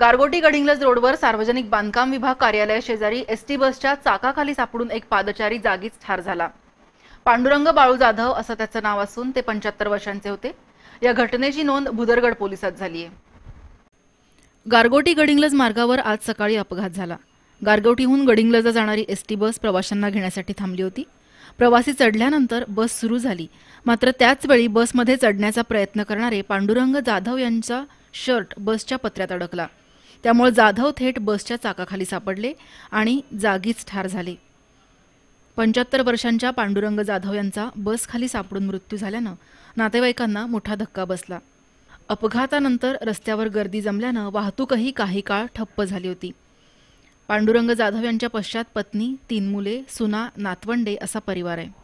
गारगोटी गडिंगलज रोडवर सार्वजनिक बांधकाम विभाग कार्यालय शेजारी एस टी बसच्या चाकाखाली सापडून एक पादचारी जागीच ठार झाला पांडुरंग बाळू जाधव असं त्याचं नाव असून ते पंच्याहत्तर वर्षांचे होते या घटनेची नोंद भुदरगड पोलिसात झाली आहे गारगोटी गडिंगलज मार्गावर आज सकाळी अपघात झाला गारगोटीहून गडिंगलजला जाणारी एस टी बस प्रवाशांना घेण्यासाठी थांबली होती प्रवासी चढल्यानंतर बस सुरू झाली मात्र त्याचवेळी बसमध्ये चढण्याचा प्रयत्न करणारे पांडुरंग जाधव यांचा शर्ट बसच्या पत्र्यात अडकला त्यामुळे जाधव थेट बसच्या चाकाखाली सापडले आणि जागीच ठार झाले पंच्याहत्तर वर्षांच्या पांडुरंग जाधव यांचा बसखाली सापडून मृत्यू झाल्यानं नातेवाईकांना मोठा धक्का बसला अपघातानंतर रस्त्यावर गर्दी जमल्यानं वाहतूकही काही काळ ठप्प झाली होती पांडुरंग जाधव यांच्या पश्चात पत्नी तीन मुले सुना नातवंडे असा परिवार आहे